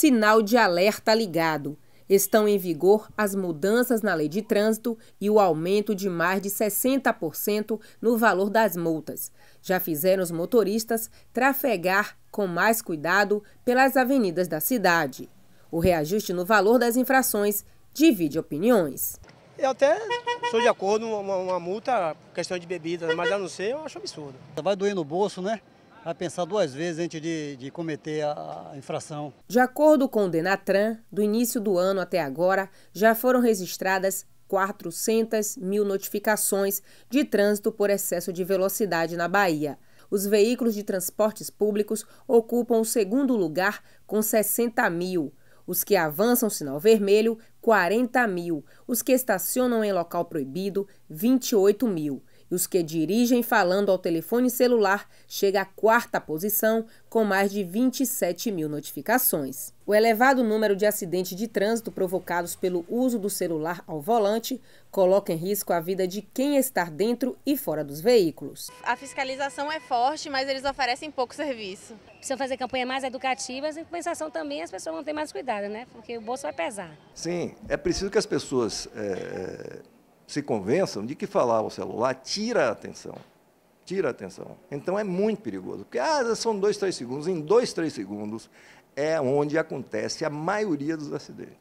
Sinal de alerta ligado. Estão em vigor as mudanças na lei de trânsito e o aumento de mais de 60% no valor das multas. Já fizeram os motoristas trafegar com mais cuidado pelas avenidas da cidade. O reajuste no valor das infrações divide opiniões. Eu até sou de acordo uma, uma multa, questão de bebida, mas a não ser eu acho absurdo. Vai doer no bolso, né? a pensar duas vezes antes de, de cometer a, a infração. De acordo com o Denatran, do início do ano até agora, já foram registradas 400 mil notificações de trânsito por excesso de velocidade na Bahia. Os veículos de transportes públicos ocupam o segundo lugar com 60 mil. Os que avançam sinal vermelho, 40 mil. Os que estacionam em local proibido, 28 mil e os que dirigem falando ao telefone celular chega à quarta posição, com mais de 27 mil notificações. O elevado número de acidentes de trânsito provocados pelo uso do celular ao volante coloca em risco a vida de quem está dentro e fora dos veículos. A fiscalização é forte, mas eles oferecem pouco serviço. Precisam fazer campanha mais educativas e compensação também as pessoas vão ter mais cuidado, né? Porque o bolso vai pesar. Sim, é preciso que as pessoas é se convençam de que falar ao celular tira a atenção. Tira a atenção. Então é muito perigoso. Porque ah, são dois, três segundos. Em dois, três segundos é onde acontece a maioria dos acidentes.